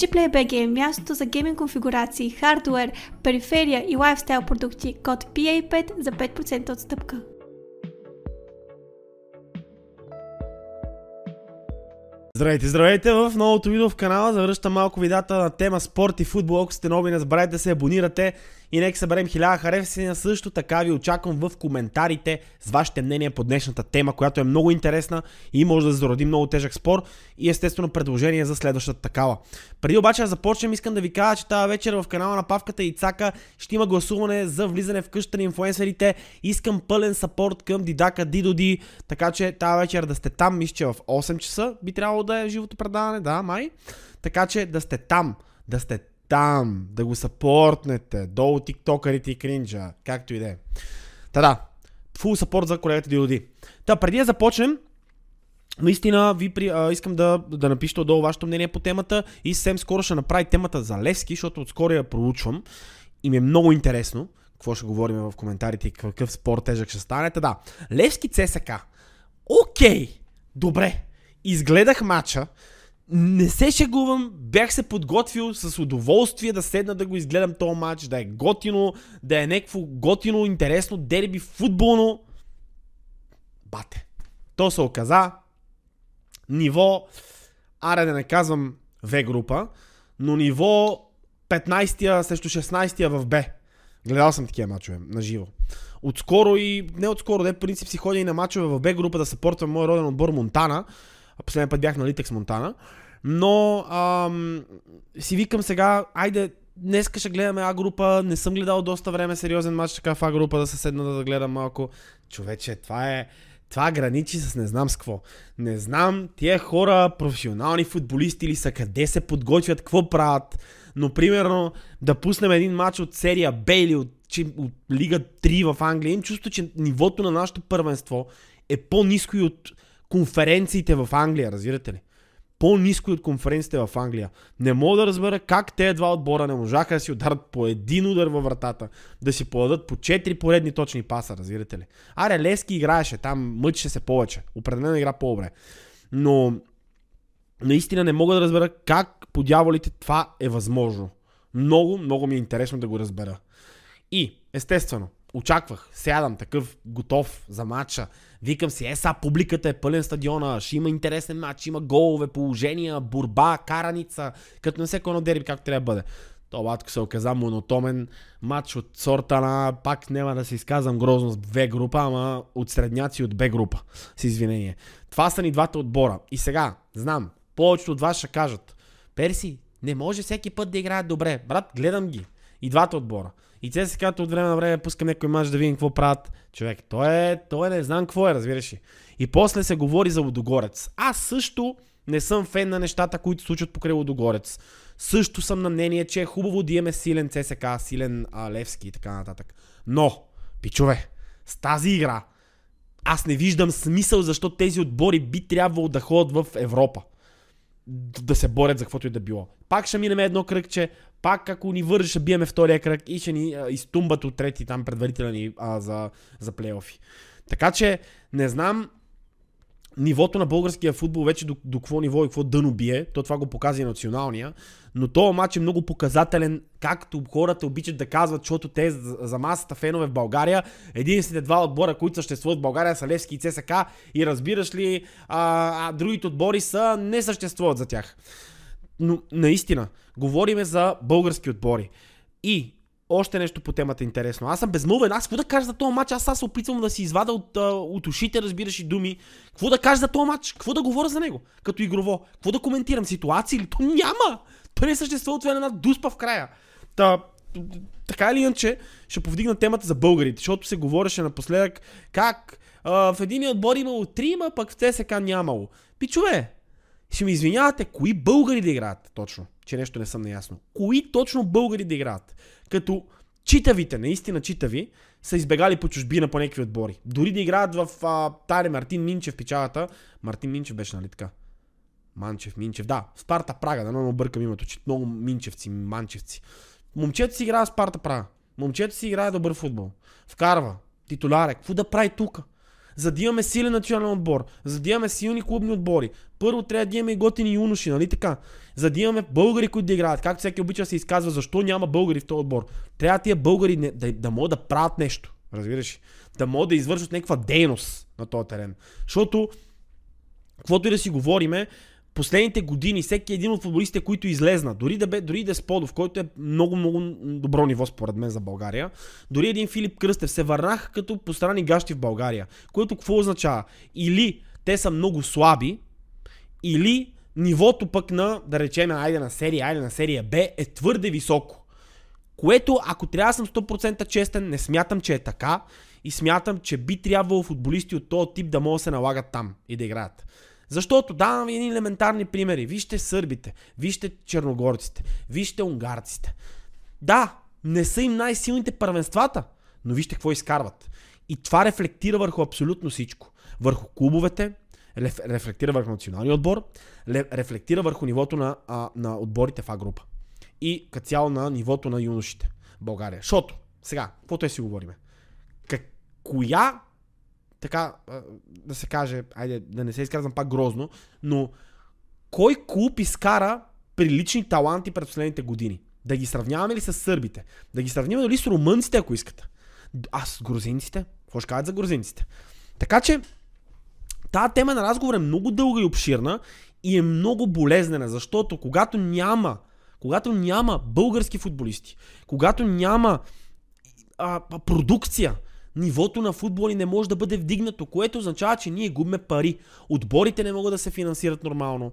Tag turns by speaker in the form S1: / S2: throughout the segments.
S1: GPlayBG е мястото за гейминг конфигурации, хардвер, периферия и лайфстайл продукти, код PA5 за 5% отстъпка. Здравейте, здравейте в новото видео в канала. Завръщам малко видеята на тема спорт и футбол. Ако сте нови, не забравяйте да се абонирате и нека съберем хиляда харесвания. Също така ви очаквам в коментарите с вашите мнения по днешната тема, която е много интересна и може да зароди много тежък спор и естествено предложение за следващата такава. Преди обаче да започнем, искам да ви кажа, че тази вечер в канала на Павката и Цака ще има гласуване за влизане в къщата на инфуенсерите. Искам пълен сапорт към Дидака Дидоди, така че тази вечер да сте там, мисля, че в 8 часа би трябвало да е живото предаване, да, май. Така че да сте там, да сте там, да го сапортнете, долу тиктокарите и кринджа, както и да е. Та да, фул сапорт за колегата Диоди. Та, преди да започнем, Наистина ви при, а, искам да, да напишете отдолу вашето мнение по темата и съвсем скоро ще направи темата за Левски, защото отскоро я проучвам и ми е много интересно какво ще говорим в коментарите и какъв спор тежък ще стане. Та да, Левски ЦСК. Окей, добре, изгледах матча не се шегувам, бях се подготвил с удоволствие да седна да го изгледам този матч, да е готино, да е някакво готино, интересно, дерби, футболно. Бате. То се оказа ниво, аре да не казвам В група, но ниво 15-я срещу 16-я в Б. Гледал съм такива мачове на живо. Отскоро и не отскоро, де принцип си ходя и на мачове в Б група да съпортвам портвам моя роден отбор Монтана, Последния път бях на Литекс Монтана. Но ам, си викам сега, айде, днес ще гледаме А-група, не съм гледал доста време сериозен матч така в А-група, да се седна да гледам малко. Човече, това е... Това граничи с не знам с какво. Не знам тия хора, професионални футболисти ли са, къде се подготвят, какво правят. Но примерно да пуснем един матч от серия Б или от, че, от Лига 3 в Англия, им чувство, че нивото на нашето първенство е по-низко и от конференциите в Англия, разбирате ли? По-низко от конференциите в Англия. Не мога да разбера как те два отбора не можаха да си ударят по един удар във вратата, да си подадат по четири поредни точни паса, разбирате ли? Аре, Лески играеше, там мъчеше се повече. Определено игра по-добре. Но наистина не мога да разбера как по дяволите това е възможно. Много, много ми е интересно да го разбера. И, естествено, очаквах, сядам такъв, готов за матча. Викам си, е са, публиката е пълен стадиона, ще има интересен матч, има голове, положения, борба, караница, като не всеко едно дерби, както трябва да бъде. То батко се оказа монотомен матч от сорта на, пак няма да се изказвам грозно с Б група, ама от средняци от Б група, с извинение. Това са ни двата отбора. И сега, знам, повечето от вас ще кажат, Перси, не може всеки път да играят добре. Брат, гледам ги. И двата отбора. И се казват от време на време пускам някой мач да видим какво правят. Човек, той е, той е, не знам какво е, разбираш ли. И после се говори за Лодогорец. Аз също не съм фен на нещата, които случват покрай Лодогорец. Също съм на мнение, че е хубаво да имаме силен ЦСК, силен а, Левски и така нататък. Но, пичове, с тази игра аз не виждам смисъл защо тези отбори би трябвало да ходят в Европа да се борят за каквото и да било. Пак ще минем едно кръгче, пак ако ни вържи, ще биеме втория кръг и ще ни а, изтумбат от трети там предварителни а, за, за плейофи. Така че не знам нивото на българския футбол вече до, до какво ниво и какво дъно бие, то това го показва и националния, но този матч е много показателен, както хората обичат да казват, защото те за масата фенове в България, единствените два отбора, които съществуват в България са Левски и ЦСК и разбираш ли, а, а другите отбори са не съществуват за тях. Но наистина, говориме за български отбори. И още нещо по темата интересно. Аз съм безмълвен. Аз какво да кажа за този матч? Аз, аз се опитвам да си извада от, от ушите, разбираш и думи. Какво да кажа за този матч? Какво да говоря за него? Като игрово. Какво да коментирам? Ситуации ли? То няма! Той не съществува, от една дуспа в края. Та, така или иначе, ще повдигна темата за българите, защото се говореше напоследък как а, в един отбор имало трима, пък в ЦСКА нямало. Пичове, ще ми извинявате, кои българи да играят точно, че нещо не съм наясно. Кои точно българи да играят? Като читавите, наистина читави, са избегали по чужбина по някакви отбори. Дори да играят в а, Таре Мартин Минчев печалата. Мартин Минчев беше, нали така? Манчев, Минчев, да. Спарта Прага, да не объркам името, че много минчевци, манчевци. Момчето си играе Спарта Прага. Момчето си играе добър футбол. Вкарва. Титуляре. Какво да прави тука? за да имаме силен национален отбор, за да имаме силни клубни отбори, първо трябва да имаме и готини юноши, нали така? За да имаме българи, които да играят. Както всеки обича се изказва, защо няма българи в този отбор. Трябва тия българи да, да, да могат да правят нещо. Разбираш? Да могат да извършват някаква дейност на този терен. Защото, каквото и да си говориме, последните години всеки един от футболистите, които излезна, дори да бе, дори да е Сподов, който е много, много добро ниво според мен за България, дори един Филип Кръстев се върнаха като пострани гащи в България, което какво означава? Или те са много слаби, или нивото пък на, да речем, айде на серия, айде на серия Б е твърде високо. Което, ако трябва да съм 100% честен, не смятам, че е така и смятам, че би трябвало футболисти от този тип да могат да се налагат там и да играят. Защото давам ви едни елементарни примери. Вижте сърбите, вижте черногорците, вижте унгарците. Да, не са им най-силните първенствата, но вижте какво изкарват. И това рефлектира върху абсолютно всичко. Върху клубовете, рефлектира върху националния отбор, рефлектира върху нивото на, а, на отборите в А-група. И като цяло на нивото на юношите в България. Защото, сега, каквото е си говориме? Как, коя така, да се каже, айде да не се изказвам пак грозно, но кой клуб изкара прилични таланти през последните години? Да ги сравняваме ли с сърбите? Да ги сравняваме ли с румънците, ако искате? А с грузинците? Какво ще кажат за грузинците? Така че, тази тема на разговор е много дълга и обширна и е много болезнена, защото когато няма, когато няма български футболисти, когато няма а, продукция, нивото на футбола ни не може да бъде вдигнато, което означава, че ние губме пари. Отборите не могат да се финансират нормално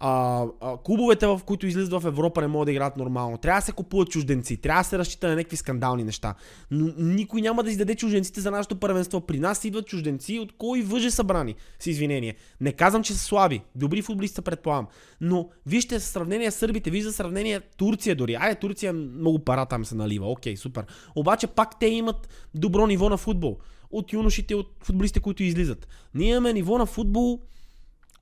S1: а, а, клубовете, в които излизат в Европа, не могат да играят нормално. Трябва да се купуват чужденци, трябва да се разчита на някакви скандални неща. Но никой няма да издаде чужденците за нашето първенство. При нас идват чужденци, от кои въже събрани, с извинение. Не казвам, че са слаби. Добри футболисти са, предполагам. Но вижте в сравнение с сърбите, вижте в сравнение Турция дори. Ай, Турция много пара там се налива. Окей, супер. Обаче пак те имат добро ниво на футбол. От юношите, от футболистите, които излизат. Ние имаме ниво на футбол,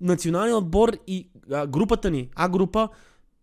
S1: националния отбор и а, групата ни, А група,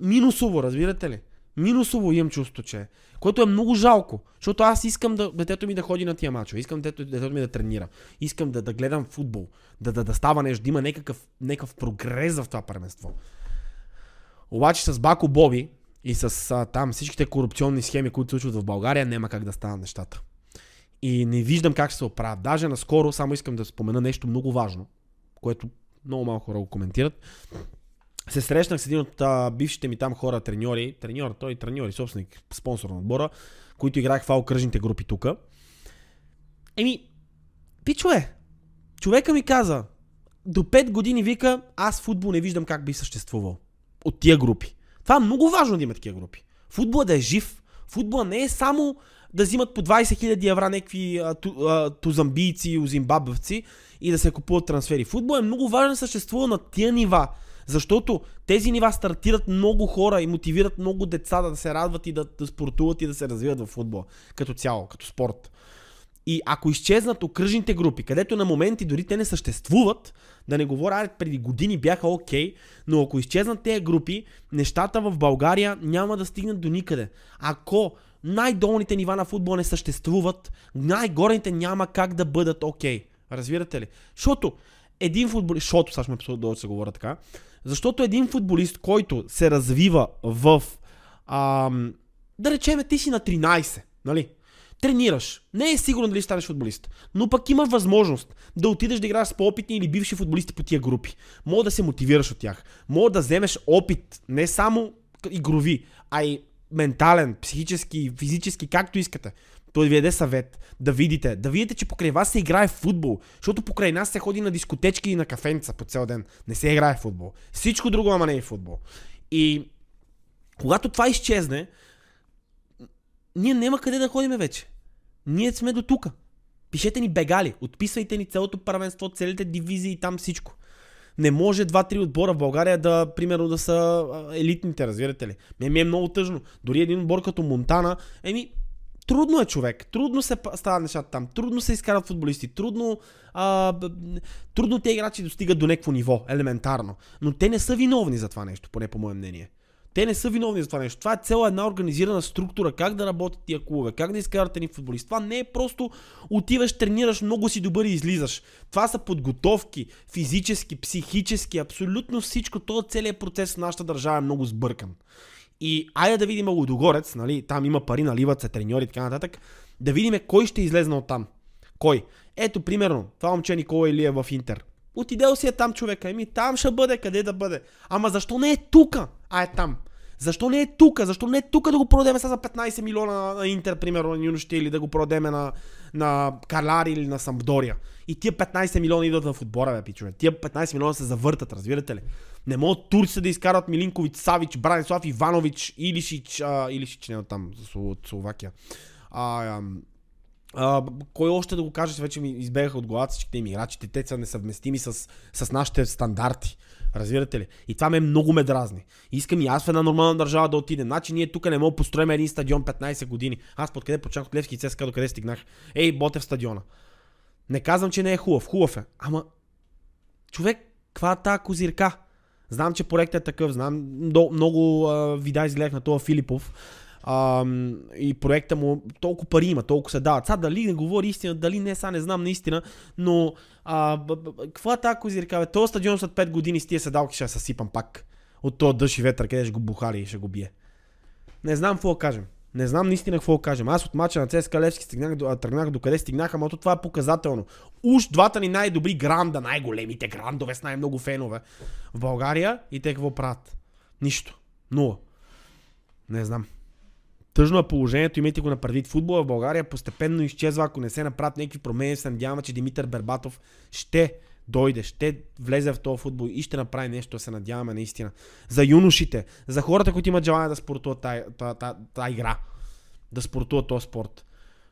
S1: минусово, разбирате ли? Минусово имам чувство, че е. Което е много жалко, защото аз искам да, детето ми да ходи на тия мачове, искам детето, детето ми да тренира, искам да, да гледам футбол, да, да, да става нещо, да има някакъв, някакъв прогрес в това първенство. Обаче с Бако Боби и с а, там всичките корупционни схеми, които се случват в България, няма как да станат нещата. И не виждам как ще се оправят. Даже наскоро, само искам да спомена нещо много важно, което много малко хора го коментират. Се срещнах с един от а, бившите ми там хора, треньори, треньор, той е треньори, собственик, спонсор на отбора, които играх в окръжните групи тук. Еми, пичове, човека ми каза, до 5 години вика, аз футбол не виждам как би съществувал. От тия групи. Това е много важно да има такива групи. Футбол да е жив. Футбола не е само да взимат по 20 000 евра някакви тузамбийци и а, тузамбийци, и да се купуват трансфери. Футбол е много важен съществува на тия нива, защото тези нива стартират много хора и мотивират много деца да се радват и да, да спортуват и да се развиват в футбола като цяло, като спорт. И ако изчезнат окръжните групи, където на моменти дори те не съществуват, да не говоря, преди години бяха окей, okay, но ако изчезнат тези групи, нещата в България няма да стигнат до никъде. Ако най-долните нива на футбол не съществуват, най-горните няма как да бъдат окей. Okay. Разбирате ли? Защото един футболист, защото сега ме да се говоря така, защото един футболист, който се развива в, ам, да речеме, ти си на 13, нали? тренираш. Не е сигурно дали станеш футболист. Но пък има възможност да отидеш да играеш с по-опитни или бивши футболисти по тия групи. Мога да се мотивираш от тях. Мога да вземеш опит, не само игрови, а и ментален, психически, физически, както искате. Той ви даде съвет, да видите, да видите, че покрай вас се играе в футбол, защото покрай нас се ходи на дискотечки и на кафенца по цел ден. Не се играе в футбол. Всичко друго, ама не е футбол. И когато това изчезне, ние няма къде да ходим вече. Ние сме до тука. Пишете ни бегали, отписвайте ни цялото първенство, целите дивизии и там всичко не може 2-3 отбора в България да, примерно, да са елитните, разбирате ли. Ме ми е много тъжно. Дори един отбор като Монтана, еми, трудно е човек, трудно се става нещата там, трудно се изкарат футболисти, трудно, а, трудно те играчи достигат до някакво ниво, елементарно. Но те не са виновни за това нещо, поне по мое мнение. Те не са виновни за това нещо. Това е цяла една организирана структура, как да работят тия клубове, как да изкарат ни футболист. Това не е просто отиваш, тренираш, много си добър и излизаш. Това са подготовки, физически, психически, абсолютно всичко. Този целият процес в нашата държава е много сбъркан. И айде да видим Лудогорец, нали, там има пари, наливат се треньори и така нататък, да видим кой ще излезе от там. Кой? Ето, примерно, това момче Никола е в Интер. Отидел си е там човека, еми там ще бъде, къде да бъде. Ама защо не е тука? а е там. Защо не е тук? Защо не е тук да го продаме сега за 15 милиона на Интер, примерно, на Юнощи, или да го продаме на, на Калари или на Самдория? И тия 15 милиона идват в отбора, бе, пичове. Тия 15 милиона се завъртат, разбирате ли? Не могат турците да изкарат Милинкович, Савич, Бранислав, Иванович, Илишич, а, Илишич не е там, от Словакия. А, а, а, кой още да го кажеш, вече ми избегаха от главата всичките им играчите, те са несъвместими с, с нашите стандарти. Разбирате ли? И това ме много ме дразни. Искам и аз в една нормална държава да отидем. Значи ние тук не мога построим един стадион 15 години. Аз подкъде почнах от Левски и ЦСКА докъде стигнах. Ей, боте в стадиона. Не казвам, че не е хубав. Хубав е. Ама, човек, каква е тази козирка? Знам, че проектът е такъв, знам, много, много а, вида изгледах на това Филипов а, и проекта му, толкова пари има, толкова се дават. Сега дали не говори истина, дали не, сега не знам наистина, но а, каква е тази козирка, този стадион след 5 години с тия седалки ще се съсипам пак. От този дъжд и ветър, къде ще го бухали и ще го бие. Не знам какво кажем. Не знам наистина какво кажем. Аз от мача на ЦСКА Левски стигнах, тръгнах до къде стигнаха, но това е показателно. Уж двата ни най-добри гранда, най-големите грандове с най-много фенове в България и те какво правят? Нищо. Нула. Не знам. Тъжно е положението, имайте го на предвид. Футбола в България постепенно изчезва, ако не се направят някакви промени. Се надяваме, че Димитър Бербатов ще дойде, ще влезе в този футбол и ще направи нещо, се надяваме наистина. За юношите, за хората, които имат желание да спортуват тази игра, да спортуват този спорт.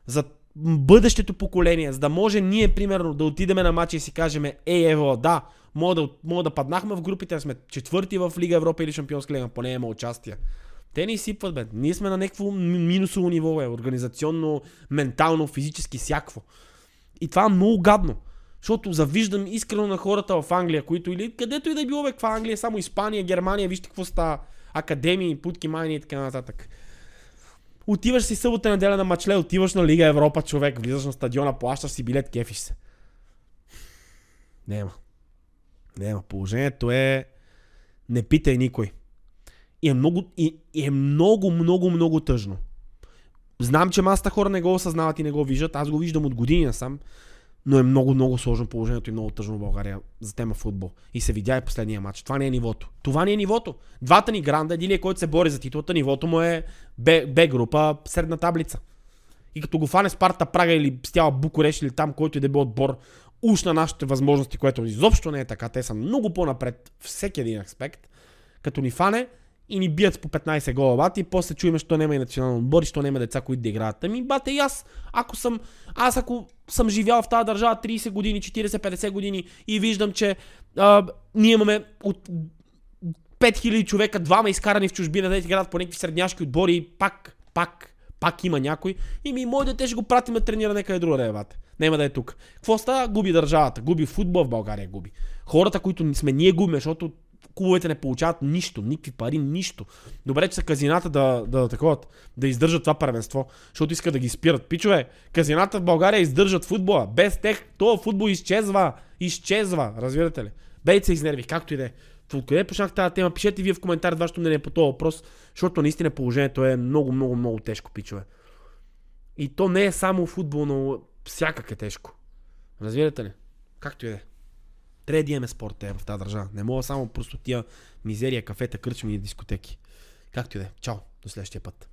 S1: За бъдещето поколение, за да може ние, примерно, да отидеме на матча и си кажем, ей, ево, да, мога да, мога да паднахме в групите, сме четвърти в Лига Европа или Шампионска лига, поне има участие. Те не изсипват, бе. Ние сме на някакво минусово ниво, бе. Организационно, ментално, физически, всякво. И това е много гадно. Защото завиждам искрено на хората в Англия, които или където и да е било, бе, каква Англия, само Испания, Германия, вижте какво става. Академии, путки, майни и така нататък. Отиваш си събота неделя на мачле, отиваш на Лига Европа, човек, влизаш на стадиона, плащаш си билет, кефиш се. Няма. Няма. Положението е... Не питай никой. И е много, и, и е много, много, много тъжно. Знам, че маста хора не го осъзнават и не го виждат. Аз го виждам от години сам. Но е много, много сложно положението и много тъжно в България за тема футбол. И се видя и последния матч. Това не е нивото. Това не е нивото. Двата ни гранда, един е който се бори за титлата, нивото му е Б, група, средна таблица. И като го фане Спарта Прага или Стяла Букуреш или там, който и е да бе отбор, уж на нашите възможности, което изобщо не е така. Те са много по-напред всеки един аспект. Като ни фане, и ни бият по 15 гола, бат, и после чуем, що няма и национален отбор, и що няма деца, които да играят. Ами, бате, и аз, ако съм, аз ако съм живял в тази държава 30 години, 40-50 години и виждам, че а, ние имаме от 5000 човека, двама изкарани в чужбина, да играят по някакви средняшки отбори и пак, пак, пак има някой. И ми, мой дете ще го пратим да тренира нека и друга да е, бате. Няма да е тук. Какво става? Губи държавата, губи футбол в България, губи. Хората, които сме ние губим, защото клубовете не получават нищо, никакви пари, нищо. Добре, че са казината да, да, таковат, да издържат това първенство, защото искат да ги спират. Пичове, казината в България издържат футбола. Без тех то футбол изчезва. Изчезва, разбирате ли? Бейте се изнерви, както и да е. Откъде почнах тази тема? Пишете вие в коментар вашето мнение по този въпрос, защото наистина положението е много, много, много тежко, пичове. И то не е само футбол, но всякак е тежко. Разбирате ли? Както и да е. Трябва да имаме спорт в тази държава. Не мога само просто тия мизерия, кафета, кръчми и дискотеки. Както и да е. Чао. До следващия път.